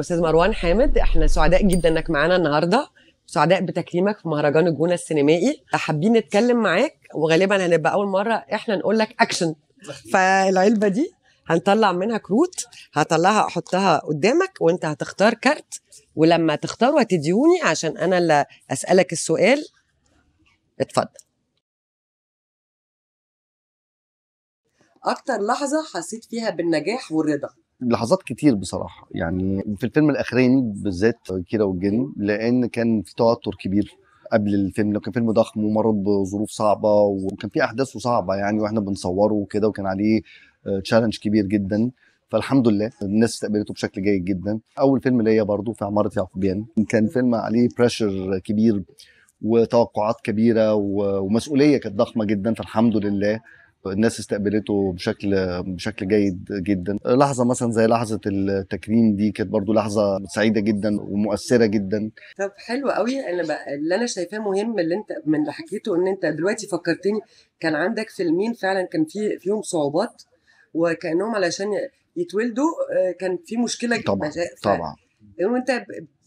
استاذ مروان حامد احنا سعداء جدا انك معانا النهارده سعداء بتكريمك في مهرجان الجونه السينمائي حابين نتكلم معاك وغالبا هنبقى اول مره احنا نقول لك اكشن فالعلبه دي هنطلع منها كروت هطلعها احطها قدامك وانت هتختار كارت ولما تختاره هتديوني عشان انا اللي اسالك السؤال اتفضل اكتر لحظه حسيت فيها بالنجاح والرضا لحظات كتير بصراحه يعني في الفيلم الاخراني بالذات كيرة والجن لان كان في توتر كبير قبل الفيلم لو كان فيلم ضخم ومر بظروف صعبه وكان في احداثه صعبه يعني واحنا بنصوره وكده وكان عليه تشالنج آه، كبير جدا فالحمد لله الناس استقبلته بشكل جيد جدا اول فيلم ليا برضه في عماره يعقوبيان كان فيلم عليه بريشر كبير وتوقعات كبيره ومسؤوليه كانت ضخمه جدا فالحمد لله الناس استقبلته بشكل بشكل جيد جدا لحظه مثلا زي لحظه التكريم دي كانت برضو لحظه سعيده جدا ومؤثره جدا طب حلو قوي انا بقى اللي انا شايفاه مهم اللي انت من اللي حكيته ان انت دلوقتي فكرتني كان عندك فيلمين فعلا كان في فيهم صعوبات وكانهم علشان يتولدوا آه، كان في مشكله طبعا طبعا طبعا وانت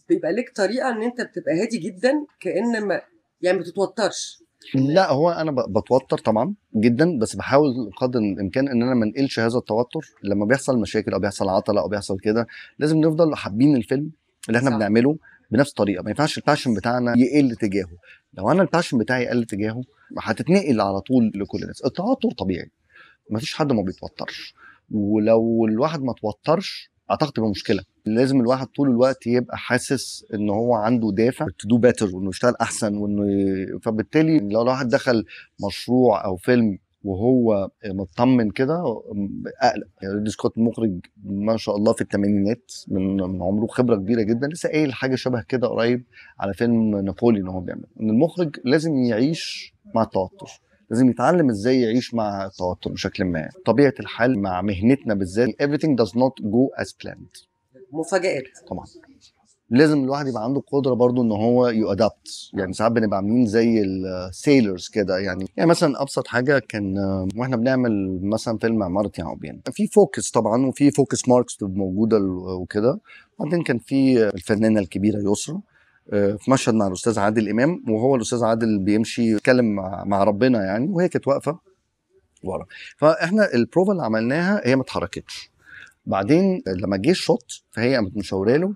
بيبقى لك طريقه ان انت بتبقى هادي جدا كان ما يعني ما تتوترش لا هو انا بتوتر طبعا جدا بس بحاول قدر الامكان ان انا ما انقلش هذا التوتر لما بيحصل مشاكل او بيحصل عطله او بيحصل كده لازم نفضل حابين الفيلم اللي احنا صح. بنعمله بنفس الطريقه ما ينفعش الباشن بتاعنا يقل تجاهه لو انا الباشن بتاعي قل تجاهه هتتنقل على طول لكل الناس التوتر طبيعي ما فيش حد ما بيتوترش ولو الواحد ما توترش اعتقد تبقى مشكله لازم الواحد طول الوقت يبقى حاسس ان هو عنده دافع تو دو بيتر وانه يشتغل احسن وانه ي... فبالتالي لو الواحد دخل مشروع او فيلم وهو مطمن كده اقلق يعني ريدلي سكوت مخرج ما شاء الله في الثمانينات من عمره خبره كبيره جدا لسه قايل حاجه شبه كده قريب على فيلم نابولي ان هو بيعمل ان المخرج لازم يعيش مع التوتر لازم يتعلم ازاي يعيش مع التوتر بشكل ما طبيعه الحال مع مهنتنا بالذات everything does not go as planned مفاجآت طبعا لازم الواحد يبقى عنده قدره برضه ان هو يؤدبت يعني ساعات بنبقى عاملين زي السيلرز كده يعني يعني مثلا ابسط حاجه كان واحنا بنعمل مثلا فيلم عماره يعقوبيان في فوكس طبعا وفي فوكس ماركس موجوده وكده وبعدين كان في الفنانه الكبيره يسرا في مشهد مع الاستاذ عادل امام وهو الاستاذ عادل بيمشي يتكلم مع, ربنا يعني وهي كانت واقفه ورا فاحنا البروفا اللي عملناها هي ما اتحركتش بعدين لما جه الشوت فهي قامت مشاوره له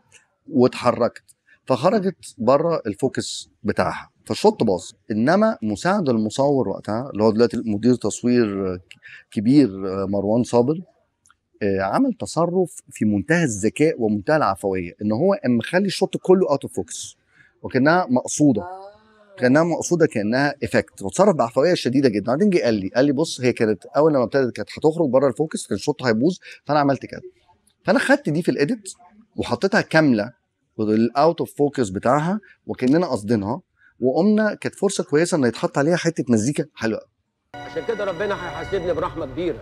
واتحركت فخرجت بره الفوكس بتاعها فالشوط باظ انما مساعد المصور وقتها اللي هو دلوقتي مدير تصوير كبير مروان صابر آه، عمل تصرف في منتهى الذكاء ومنتهى العفويه ان هو اما مخلي الشوط كله اوت اوف فوكس وكانها مقصوده آه. كانها مقصوده كانها افكت وتصرف بعفويه شديده جدا بعدين جه قال لي قال لي بص هي كانت اول لما ابتدت كانت هتخرج بره الفوكس كان الشوط هيبوظ فانا عملت كده فانا خدت دي في الاديت وحطيتها كامله بالاوت اوف فوكس بتاعها وكاننا قاصدينها وقمنا كانت فرصه كويسه ان يتحط عليها حته مزيكا حلوه عشان كده ربنا هيحاسبني برحمه كبيره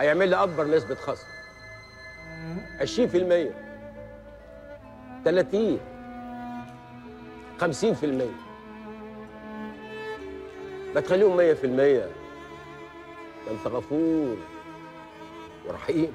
هيعمل لي اكبر نسبه خصم 20% 30 50% ما تخليهم 100% ده انت غفور ورحيم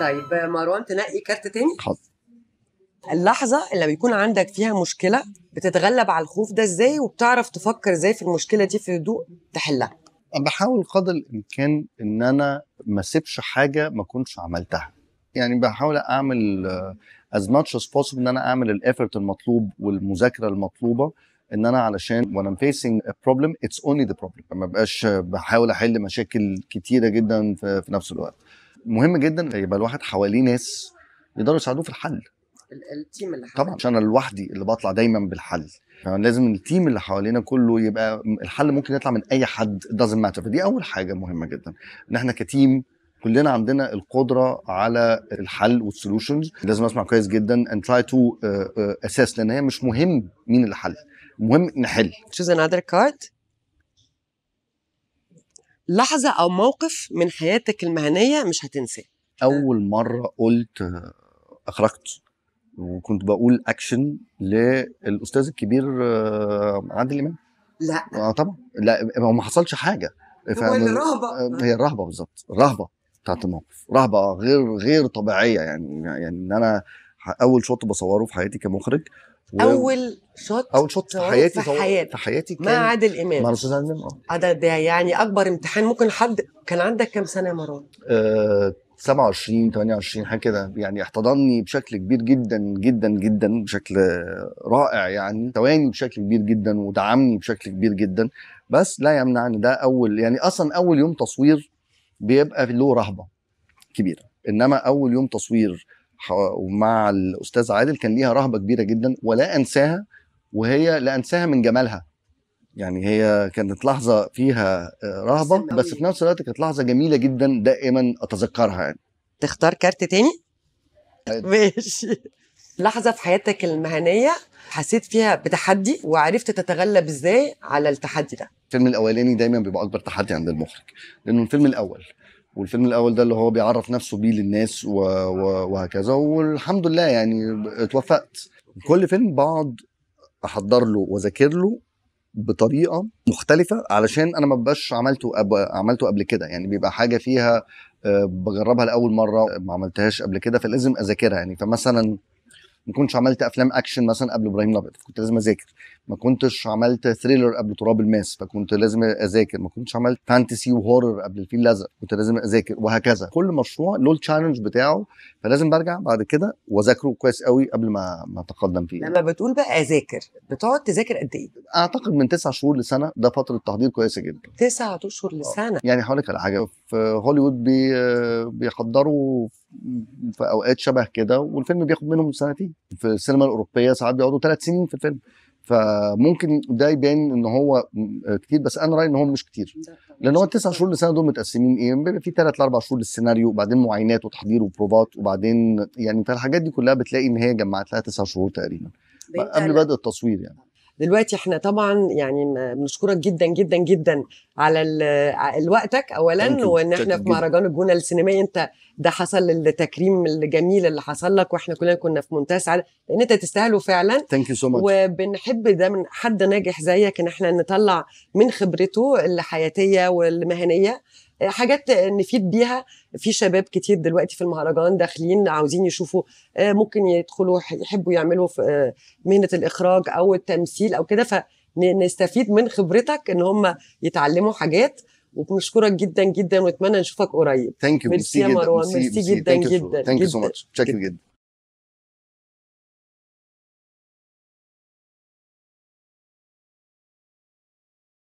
طيب مروان تنقي كارت تاني حاضر اللحظة اللي بيكون عندك فيها مشكلة بتتغلب على الخوف ده ازاي وبتعرف تفكر ازاي في المشكلة دي في هدوء تحلها بحاول قدر الامكان ان انا ما اسيبش حاجه ما اكونش عملتها يعني بحاول اعمل از ماتش از possible ان انا اعمل الايفورت المطلوب والمذاكره المطلوبه ان انا علشان وانا فيسنج بروبلم اتس اونلي ذا بروبلم ما بقاش بحاول احل مشاكل كتيره جدا في نفس الوقت مهم جدا يبقى الواحد حواليه ناس يقدروا يساعدوه في الحل التيم اللي حواليه طبعا مش انا لوحدي اللي بطلع دايما بالحل يعني لازم التيم اللي حوالينا كله يبقى الحل ممكن يطلع من اي حد دازنت ماتر فدي اول حاجه مهمه جدا ان احنا كتيم كلنا عندنا القدره على الحل والسولوشنز لازم اسمع كويس جدا and try to اسس آه، آه، assess لان هي مش مهم مين اللي حل المهم نحل choose another card لحظه او موقف من حياتك المهنيه مش هتنساه اول مره قلت اخرجت وكنت بقول اكشن للاستاذ الكبير آه، عادل امام لا اه طبعا لا هو ما حصلش حاجه هو الرهبه هي الرهبه بالظبط الرهبه بتاعت الموقف رهبه آه، غير غير طبيعيه يعني يعني ان انا اول شوط بصوره في حياتي كمخرج و... اول شوت اول شوت في حياتي في حياتي في حياتي كان مع عادل امام مع الاستاذ عادل امام اه ده, ده يعني اكبر امتحان ممكن حد كان عندك كام سنه يا مروان؟ آه 27 28 حاجه كده يعني احتضنني بشكل كبير جدا جدا جدا بشكل رائع يعني تواني بشكل كبير جدا ودعمني بشكل كبير جدا بس لا يمنع ان ده اول يعني اصلا اول يوم تصوير بيبقى له رهبه كبيره انما اول يوم تصوير ومع الاستاذ عادل كان ليها رهبه كبيره جدا ولا انساها وهي لا انساها من جمالها يعني هي كانت لحظه فيها آه، رهبه بس في نفس الوقت كانت لحظه جميله جدا دائما اتذكرها يعني تختار كارت تاني ماشي لحظه في حياتك المهنيه حسيت فيها بتحدي وعرفت تتغلب ازاي على التحدي ده الفيلم الاولاني دايما بيبقى اكبر تحدي عند المخرج لانه الفيلم الاول والفيلم الاول ده اللي هو بيعرف نفسه بيه للناس و... و... وهكذا والحمد لله يعني اتوفقت كل فيلم بقعد احضر له واذاكر له بطريقه مختلفه علشان انا ما ببقاش عملته أب... عملته قبل كده يعني بيبقى حاجه فيها آه، بجربها لاول مره ما عملتهاش قبل كده فلازم اذاكرها يعني فمثلا ما كنتش عملت افلام اكشن مثلا قبل ابراهيم الابيض كنت لازم اذاكر ما كنتش عملت ثريلر قبل تراب الماس فكنت لازم اذاكر ما كنتش عملت فانتسي وهورر قبل الفيل الازرق كنت لازم اذاكر وهكذا كل مشروع له التشالنج بتاعه فلازم برجع بعد كده واذاكره كويس قوي قبل ما ما اتقدم فيه لما بتقول بقى اذاكر بتقعد تذاكر قد ايه اعتقد من تسع شهور لسنه ده فتره تحضير كويسه جدا تسع اشهر آه. لسنه يعني هقول لك على حاجه في هوليوود بي بيحضروا في اوقات شبه كده والفيلم بياخد منهم سنتين في السينما الاوروبيه ساعات بيقعدوا ثلاث سنين في الفيلم فممكن ده يبان ان هو كتير بس انا رايي ان هو مش كتير لان هو التسع شهور للسنه دول متقسمين ايه؟ بيبقى في ثلاث لاربع شهور للسيناريو وبعدين معاينات وتحضير وبروفات وبعدين يعني فالحاجات دي كلها بتلاقي ان هي جمعت لها تسع شهور تقريبا قبل بدء التصوير يعني دلوقتي احنا طبعا يعني بنشكرك جدا جدا جدا على الوقتك اولا وان احنا في مهرجان الجونه السينمائي انت ده حصل التكريم الجميل اللي حصل لك واحنا كلنا كنا في منتهى السعاده لان انت تستاهله فعلا ثانك يو سو ماتش وبنحب ده من حد ناجح زيك ان احنا نطلع من خبرته الحياتيه والمهنيه حاجات نفيد بيها في شباب كتير دلوقتي في المهرجان داخلين عاوزين يشوفوا آه، ممكن يدخلوا يحبوا يعملوا في آه، مهنه الاخراج او التمثيل او كده فنستفيد من خبرتك ان هم يتعلموا حاجات وبنشكرك جدا جدا واتمنى نشوفك قريب ثانك يو ميرسي يا مروان ميرسي جدا جدا ثانك يو سو ماتش شكرا جدا